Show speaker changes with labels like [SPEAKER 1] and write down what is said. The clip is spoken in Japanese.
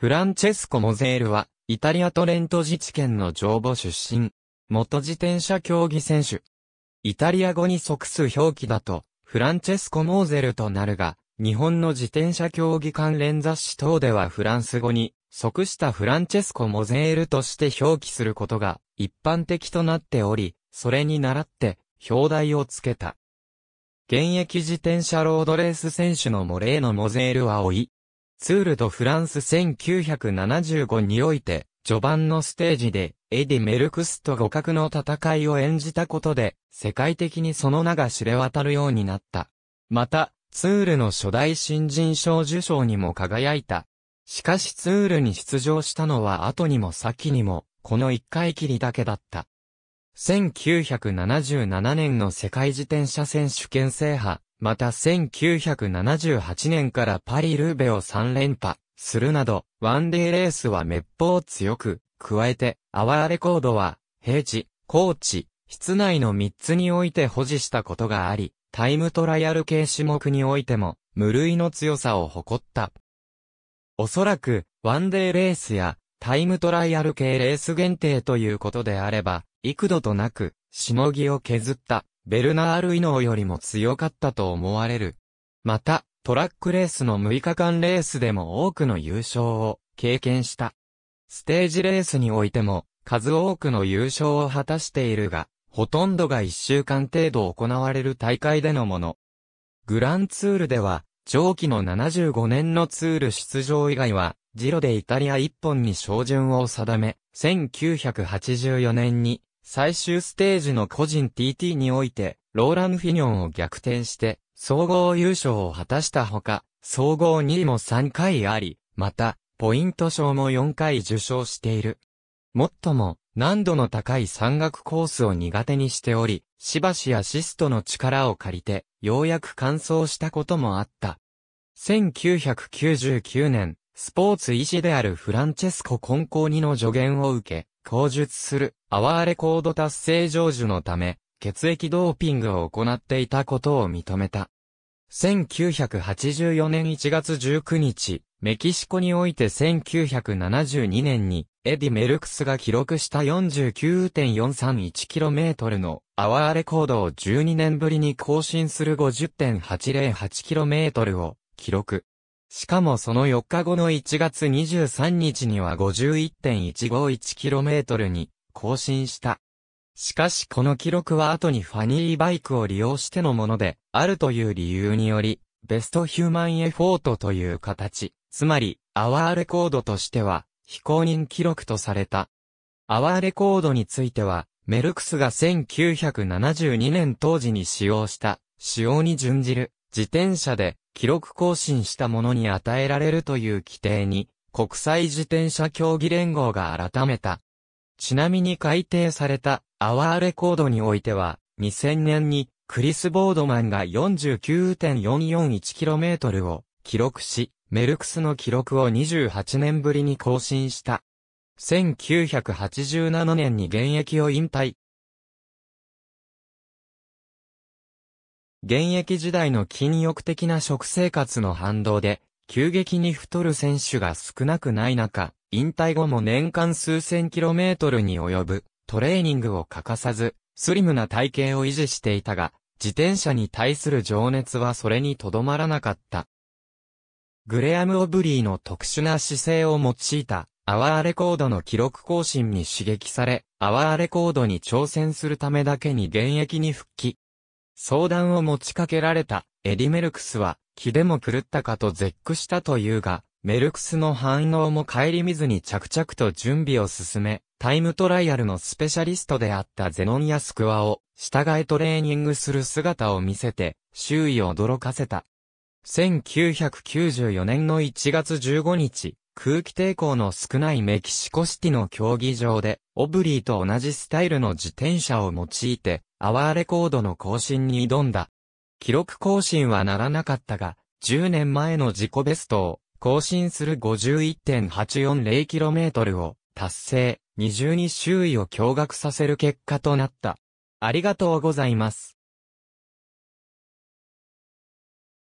[SPEAKER 1] フランチェスコ・モゼールは、イタリアトレント自治県の上母出身。元自転車競技選手。イタリア語に即す表記だと、フランチェスコ・モーゼルとなるが、日本の自転車競技関連雑誌等ではフランス語に即したフランチェスコ・モゼールとして表記することが一般的となっており、それに倣って表題をつけた。現役自転車ロードレース選手のモレーノ・モゼールは老い、ツールドフランス1975において、序盤のステージで、エディ・メルクスと互角の戦いを演じたことで、世界的にその名が知れ渡るようになった。また、ツールの初代新人賞受賞にも輝いた。しかしツールに出場したのは後にも先にも、この一回きりだけだった。1977年の世界自転車選手権制覇、また1978年からパリ・ルーベを3連覇するなど、ワンデーレースは滅法強く、加えて、アワーレコードは、平地、高地、室内の3つにおいて保持したことがあり、タイムトライアル系種目においても、無類の強さを誇った。おそらく、ワンデーレースや、タイムトライアル系レース限定ということであれば、幾度となく、しのぎを削った。ベルナール・イノーよりも強かったと思われる。また、トラックレースの6日間レースでも多くの優勝を経験した。ステージレースにおいても、数多くの優勝を果たしているが、ほとんどが1週間程度行われる大会でのもの。グランツールでは、上記の75年のツール出場以外は、ジロでイタリア1本に照準を定め、1984年に最終ステージの個人 TT において、ローラン・フィニョンを逆転して、総合優勝を果たしたほか、総合2位も3回あり、また、ポイント賞も4回受賞している。もっとも、難度の高い山岳コースを苦手にしており、しばしアシストの力を借りて、ようやく完走したこともあった。1999年、スポーツ医師であるフランチェスコ・コンコーニの助言を受け、当述するアワーレコード達成成就のため、血液ドーピングを行っていたことを認めた。1984年1月19日、メキシコにおいて1972年に、エディ・メルクスが記録した 49.431km のアワーレコードを12年ぶりに更新する 50.808km を記録。しかもその4日後の1月23日には 51.151km に更新した。しかしこの記録は後にファニーバイクを利用してのもので、あるという理由により、ベストヒューマンエフォートという形、つまり、アワーレコードとしては、非公認記録とされた。アワーレコードについては、メルクスが1972年当時に使用した、使用に準じる自転車で記録更新した者に与えられるという規定に、国際自転車競技連合が改めた。ちなみに改定されたアワーレコードにおいては、2000年にクリス・ボードマンが 49.441km を記録し、メルクスの記録を28年ぶりに更新した。1987年に現役を引退。現役時代の禁欲的な食生活の反動で、急激に太る選手が少なくない中、引退後も年間数千キロメートルに及ぶトレーニングを欠かさず、スリムな体型を維持していたが、自転車に対する情熱はそれにとどまらなかった。グレアム・オブリーの特殊な姿勢を用いた、アワーレコードの記録更新に刺激され、アワーレコードに挑戦するためだけに現役に復帰。相談を持ちかけられたエディメルクスは気でも狂ったかと絶句したというが、メルクスの反応もり見ずに着々と準備を進め、タイムトライアルのスペシャリストであったゼノンやスクワを従えトレーニングする姿を見せて、周囲を驚かせた。1994年の1月15日、空気抵抗の少ないメキシコシティの競技場で、オブリーと同じスタイルの自転車を用いて、アワーレコードの更新に挑んだ。記録更新はならなかったが、10年前の自己ベストを更新する 51.840km を達成、二重に周囲を驚愕させる結果となった。ありがとうございます。